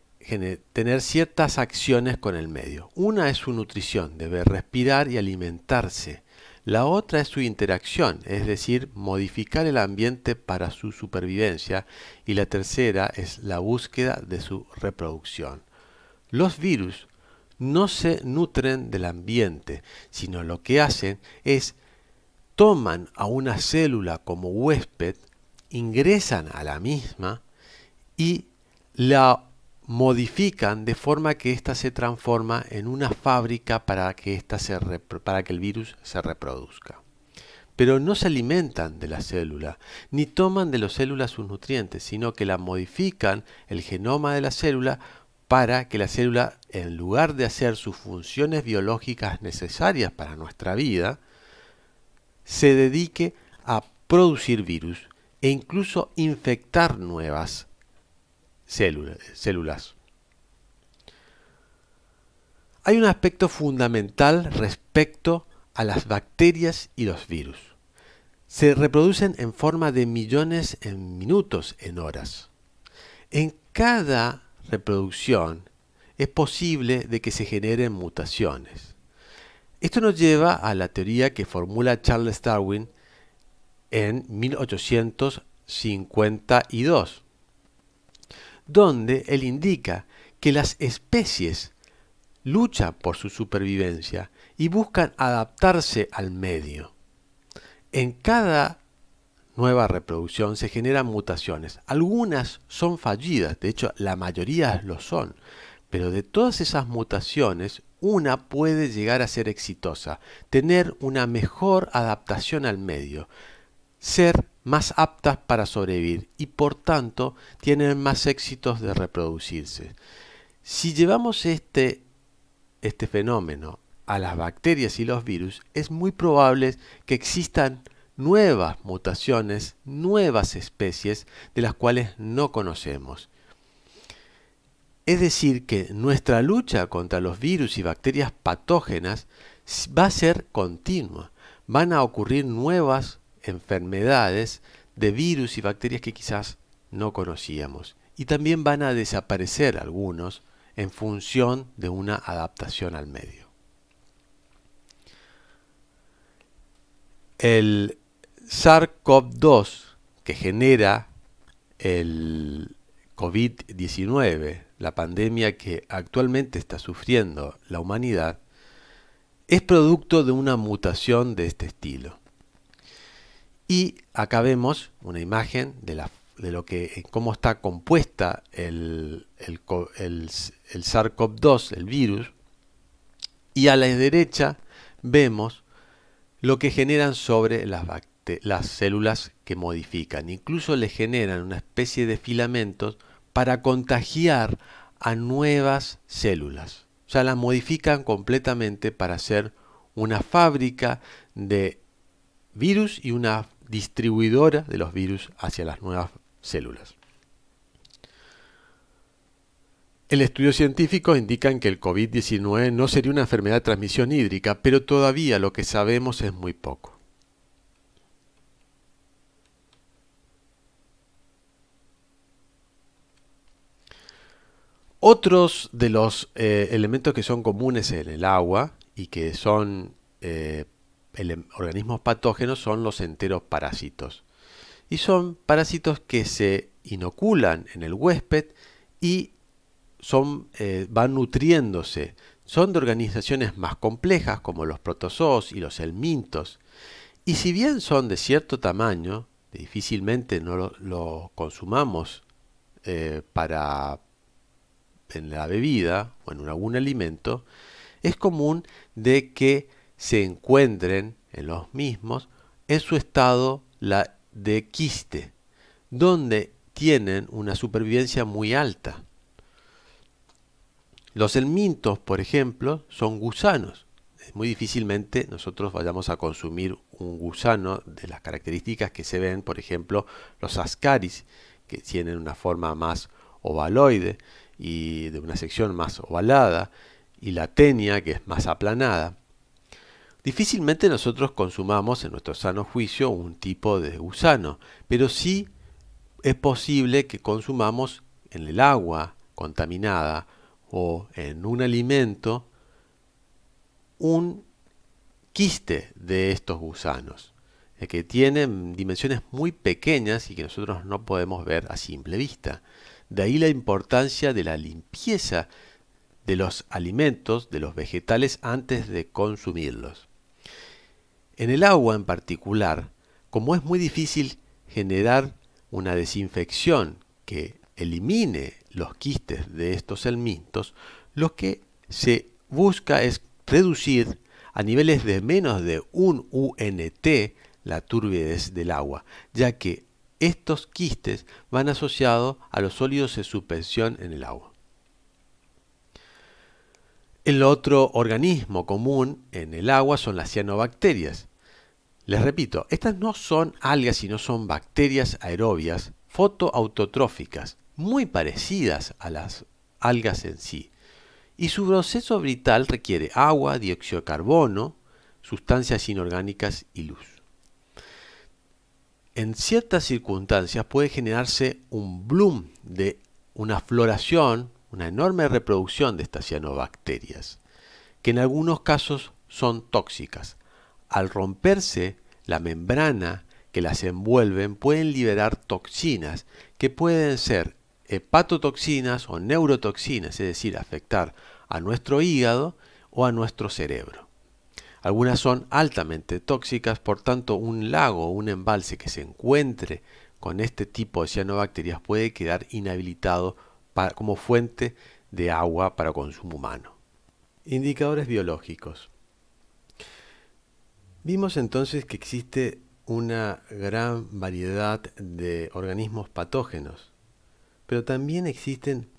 tener ciertas acciones con el medio. Una es su nutrición, debe respirar y alimentarse. La otra es su interacción, es decir, modificar el ambiente para su supervivencia. Y la tercera es la búsqueda de su reproducción. Los virus no se nutren del ambiente, sino lo que hacen es toman a una célula como huésped ingresan a la misma y la modifican de forma que ésta se transforma en una fábrica para que, se para que el virus se reproduzca. Pero no se alimentan de la célula, ni toman de las células sus nutrientes, sino que la modifican el genoma de la célula para que la célula, en lugar de hacer sus funciones biológicas necesarias para nuestra vida, se dedique a producir virus e incluso infectar nuevas células. Hay un aspecto fundamental respecto a las bacterias y los virus. Se reproducen en forma de millones en minutos, en horas. En cada reproducción es posible de que se generen mutaciones. Esto nos lleva a la teoría que formula Charles Darwin en 1852, donde él indica que las especies luchan por su supervivencia y buscan adaptarse al medio. En cada nueva reproducción se generan mutaciones. Algunas son fallidas, de hecho la mayoría lo son, pero de todas esas mutaciones una puede llegar a ser exitosa, tener una mejor adaptación al medio ser más aptas para sobrevivir y por tanto tienen más éxitos de reproducirse. Si llevamos este, este, fenómeno a las bacterias y los virus, es muy probable que existan nuevas mutaciones, nuevas especies de las cuales no conocemos. Es decir, que nuestra lucha contra los virus y bacterias patógenas va a ser continua. Van a ocurrir nuevas enfermedades de virus y bacterias que quizás no conocíamos. Y también van a desaparecer algunos en función de una adaptación al medio. El SARS-CoV-2 que genera el COVID-19, la pandemia que actualmente está sufriendo la humanidad, es producto de una mutación de este estilo. Y acá vemos una imagen de, lo que, eh, cómo está compuesta el, el, SARS-CoV-2, el virus. Y a la derecha vemos lo que generan sobre las, las células que modifican. Incluso le generan una especie de filamentos para contagiar a nuevas células. O sea, las modifican completamente para hacer una fábrica de virus y una distribuidora de los virus hacia las nuevas células. El estudio científico indica que el COVID-19 no sería una enfermedad de transmisión hídrica, pero todavía lo que sabemos es muy poco. Otros de los eh, elementos que son comunes en el agua y que son eh, Em, organismos patógenos son los enteros parásitos. Y son parásitos que se inoculan en el huésped y son, eh, van nutriéndose. Son de organizaciones más complejas como los protozoos y los elmintos Y si bien son de cierto tamaño, difícilmente no lo, consumamos eh, para en la bebida o en algún alimento, es común de que se encuentren en los mismos en su estado la de quiste, donde tienen una supervivencia muy alta. Los elmintos, por ejemplo, son gusanos. Muy difícilmente nosotros vayamos a consumir un gusano de las características que se ven, por ejemplo, los ascaris, que tienen una forma más ovaloide y de una sección más ovalada, y la tenia, que es más aplanada. Difícilmente nosotros consumamos en nuestro sano juicio un tipo de gusano, pero sí es posible que consumamos en el agua contaminada o en un alimento un quiste de estos gusanos, eh, que tienen dimensiones muy pequeñas y que nosotros no podemos ver a simple vista. De ahí la importancia de la limpieza de los alimentos, de los vegetales, antes de consumirlos. En el agua en particular, como es muy difícil generar una desinfección que elimine los quistes de estos helmintos, lo que se busca es reducir a niveles de menos de un UNT la turbidez del agua, ya que estos quistes van asociados a los sólidos de suspensión en el agua. El otro organismo común en el agua son las cianobacterias, les repito, estas no son algas, sino son bacterias aerobias fotoautotróficas, muy parecidas a las algas en sí. Y su proceso vital requiere agua, dióxido de carbono, sustancias inorgánicas y luz. En ciertas circunstancias puede generarse un bloom de una floración, una enorme reproducción de estas cianobacterias, que en algunos casos son tóxicas al romperse la membrana que las envuelven, pueden liberar toxinas que pueden ser hepatotoxinas o neurotoxinas, es decir, afectar a nuestro hígado o a nuestro cerebro. Algunas son altamente tóxicas, por tanto un lago o un embalse que se encuentre con este tipo de cianobacterias puede quedar inhabilitado como fuente de agua para consumo humano. Indicadores biológicos. Vimos entonces que existe una gran variedad de organismos patógenos, pero también existen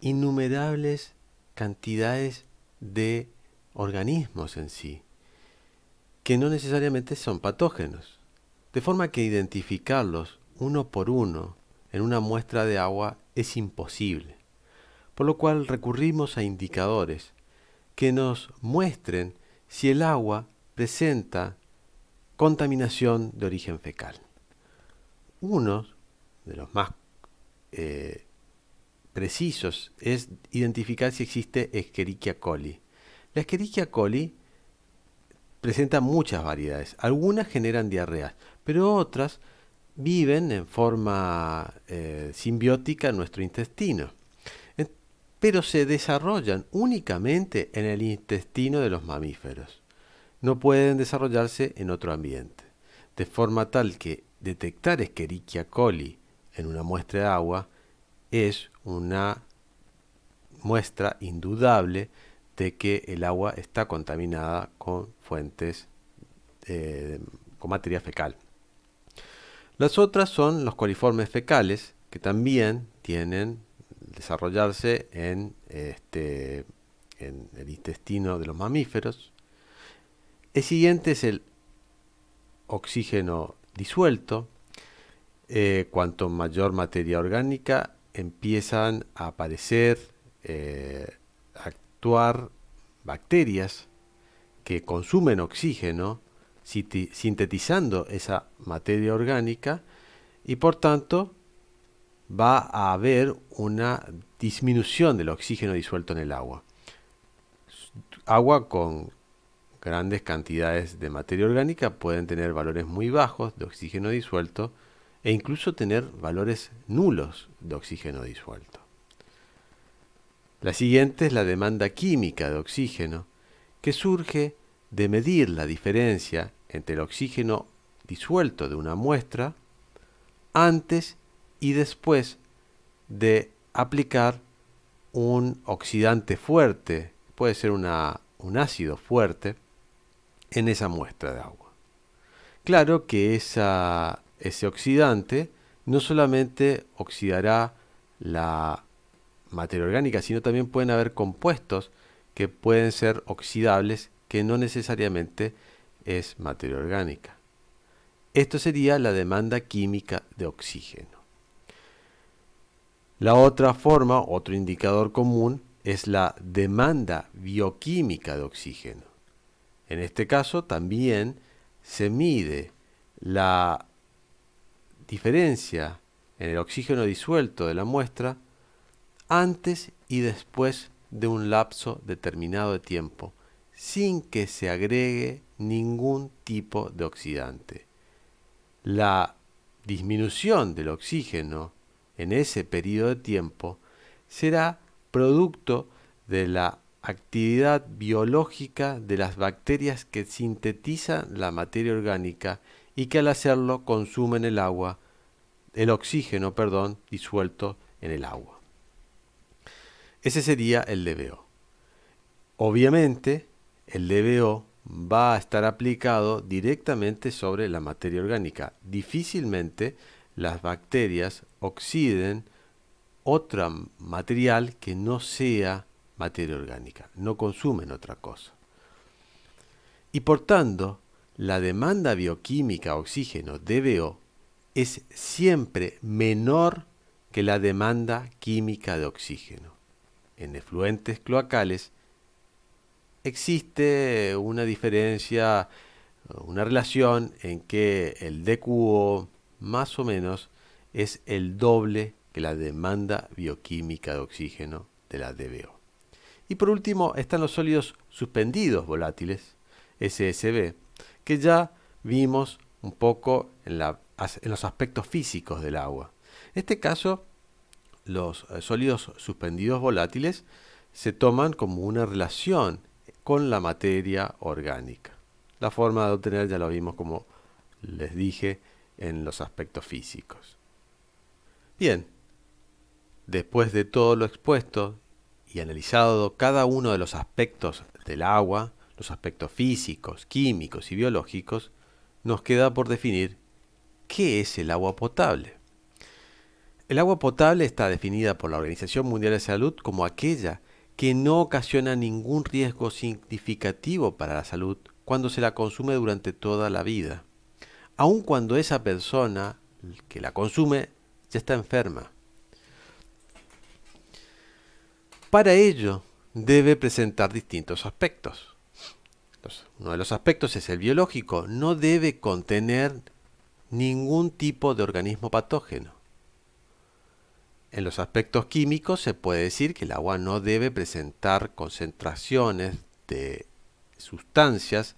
innumerables cantidades de organismos en sí, que no necesariamente son patógenos. De forma que identificarlos uno por uno en una muestra de agua es imposible, por lo cual recurrimos a indicadores que nos muestren si el agua presenta contaminación de origen fecal. Uno de los más eh, precisos es identificar si existe Escherichia coli. La Escherichia coli presenta muchas variedades. Algunas generan diarreas, pero otras viven en forma eh, simbiótica en nuestro intestino. Pero se desarrollan únicamente en el intestino de los mamíferos no pueden desarrollarse en otro ambiente, de forma tal que detectar Escherichia coli en una muestra de agua es una muestra indudable de que el agua está contaminada con fuentes eh, con materia fecal. Las otras son los coliformes fecales, que también tienen desarrollarse en, este, en el intestino de los mamíferos, el siguiente es el oxígeno disuelto. Eh, cuanto mayor materia orgánica, empiezan a aparecer, eh, actuar bacterias que consumen oxígeno, sintetizando esa materia orgánica y por tanto va a haber una disminución del oxígeno disuelto en el agua. Agua con Grandes cantidades de materia orgánica pueden tener valores muy bajos de oxígeno disuelto e incluso tener valores nulos de oxígeno disuelto. La siguiente es la demanda química de oxígeno, que surge de medir la diferencia entre el oxígeno disuelto de una muestra antes y después de aplicar un oxidante fuerte, puede ser un ácido fuerte, en esa muestra de agua. Claro que ese oxidante no solamente oxidará la materia orgánica, sino también pueden haber compuestos que pueden ser oxidables que no necesariamente es materia orgánica. Esto sería la demanda química de oxígeno. La otra forma, otro indicador común, es la demanda bioquímica de oxígeno. En este caso también se mide la diferencia en el oxígeno disuelto de la muestra antes y después de un lapso determinado de tiempo, sin que se agregue ningún tipo de oxidante. La disminución del oxígeno en ese periodo de tiempo será producto de la actividad biológica de las bacterias que sintetizan la materia orgánica y que al hacerlo consumen el agua, el oxígeno, perdón, disuelto en el agua. Ese sería el DBO. Obviamente, el DBO va a estar aplicado directamente sobre la materia orgánica. Difícilmente las bacterias oxiden otro material que no sea materia orgánica, no consumen otra cosa. Y por tanto, la demanda bioquímica de oxígeno DBO es siempre menor que la demanda química de oxígeno. En efluentes cloacales existe una diferencia, una relación en que el DQO más o menos es el doble que la demanda bioquímica de oxígeno de la DBO. Y por último están los sólidos suspendidos volátiles, SSB, que ya vimos un poco en, los aspectos físicos del agua. En este caso, los eh, sólidos suspendidos volátiles se toman como una relación con la materia orgánica. La forma de obtener ya lo vimos como les dije en los aspectos físicos. Bien, después de todo lo expuesto y analizado cada uno de los aspectos del agua, los aspectos físicos, químicos y biológicos, nos queda por definir qué es el agua potable. El agua potable está definida por la Organización Mundial de Salud como aquella que no ocasiona ningún riesgo significativo para la salud cuando se la consume durante toda la vida, aun cuando esa persona que la consume ya está enferma. Para ello debe presentar distintos aspectos. uno de los aspectos es el biológico. No debe contener ningún tipo de organismo patógeno. En los aspectos químicos se puede decir que el agua no debe presentar concentraciones de sustancias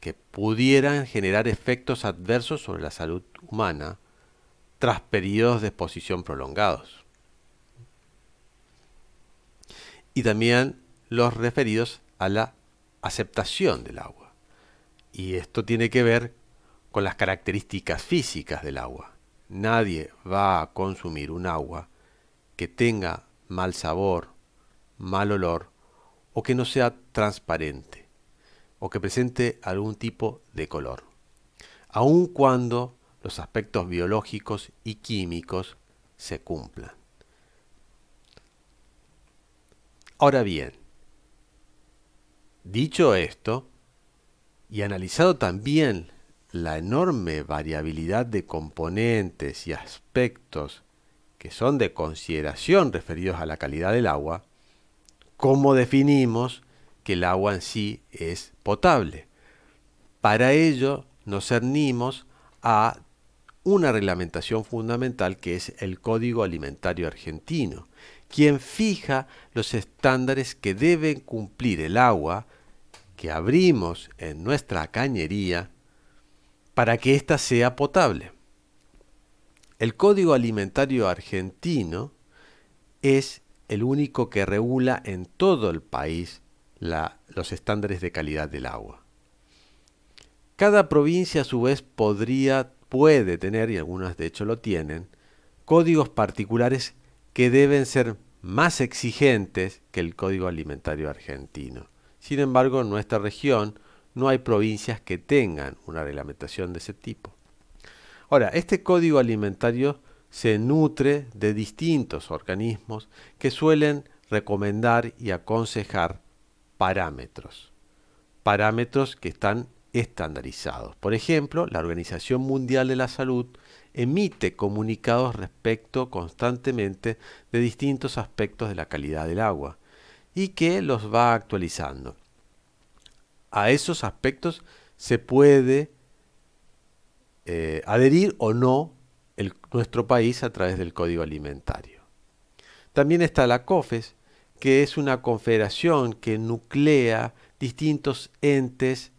que pudieran generar efectos adversos sobre la salud humana tras periodos de exposición prolongados. y también los referidos a la aceptación del agua. Y esto tiene que ver con las características físicas del agua. Nadie va a consumir un agua que tenga mal sabor, mal olor o que no sea transparente o que presente algún tipo de color. Aun cuando los aspectos biológicos y químicos se cumplan. Ahora bien, dicho esto, y analizado también la enorme variabilidad de componentes y aspectos que son de consideración referidos a la calidad del agua, ¿cómo definimos que el agua en sí es potable? Para ello nos cernimos a una reglamentación fundamental que es el Código Alimentario Argentino, quien fija los estándares que deben cumplir el agua que abrimos en nuestra cañería para que ésta sea potable. El Código Alimentario Argentino es el único que regula en todo el país los estándares de calidad del agua. Cada provincia a su vez podría, puede tener, y algunas de hecho lo tienen, códigos particulares que deben ser más exigentes que el Código Alimentario argentino. Sin embargo, en nuestra región no hay provincias que tengan una reglamentación de ese tipo. Ahora, este Código Alimentario se nutre de distintos organismos que suelen recomendar y aconsejar parámetros. Parámetros que están estandarizados. Por ejemplo, la Organización Mundial de la Salud emite comunicados respecto constantemente de distintos aspectos de la calidad del agua y que los va actualizando. A esos aspectos se puede eh, adherir o no nuestro país a través del Código Alimentario. También está la COFES, que es una confederación que nuclea distintos entes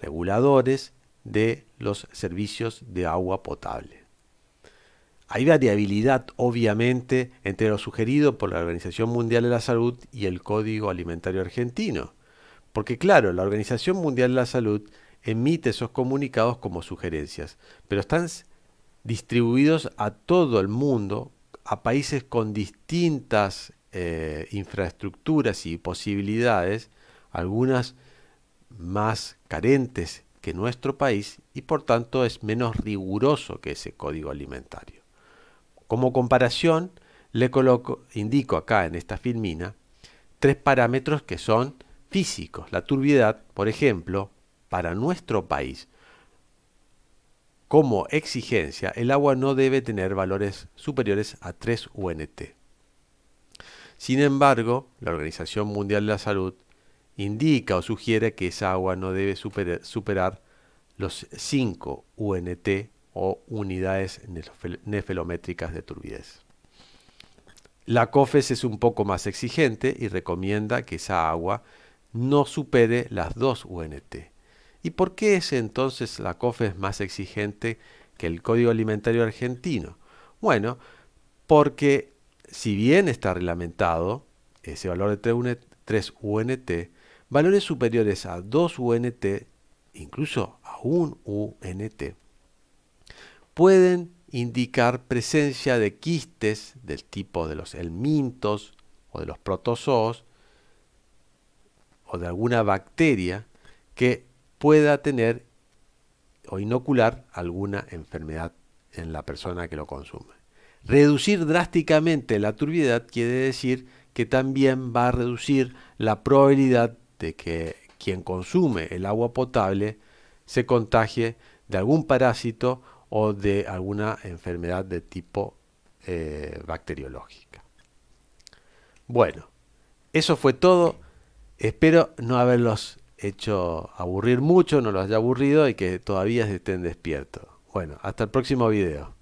reguladores de los servicios de agua potable. Hay variabilidad, obviamente, entre lo sugerido por la Organización Mundial de la Salud y el Código Alimentario Argentino. Porque claro, la Organización Mundial de la Salud emite esos comunicados como sugerencias, pero están distribuidos a todo el mundo, a países con distintas eh, infraestructuras y posibilidades, algunas más carentes que nuestro país y por tanto es menos riguroso que ese código alimentario. Como comparación, le coloco, indico acá en esta filmina, tres parámetros que son físicos. La turbidez, por ejemplo, para nuestro país, como exigencia, el agua no debe tener valores superiores a 3 UNT. Sin embargo, la Organización Mundial de la Salud indica o sugiere que esa agua no debe superar los 5 UNT o unidades nefelométricas de turbidez. La COFES es un poco más exigente y recomienda que esa agua no supere las 2 UNT. ¿Y por qué es entonces la COFES más exigente que el Código Alimentario Argentino? Bueno, porque si bien está reglamentado ese valor de 3 UNT, valores superiores a 2 UNT, incluso a 1 UNT, pueden indicar presencia de quistes del tipo de los elmintos o de los protozoos o de alguna bacteria que pueda tener o inocular alguna enfermedad en la persona que lo consume. Reducir drásticamente la turbidez quiere decir que también va a reducir la probabilidad de que quien consume el agua potable se contagie de algún parásito o de alguna enfermedad de tipo eh, bacteriológica. Bueno, eso fue todo. Espero no haberlos hecho aburrir mucho, no los haya aburrido y que todavía estén despiertos. Bueno, hasta el próximo video.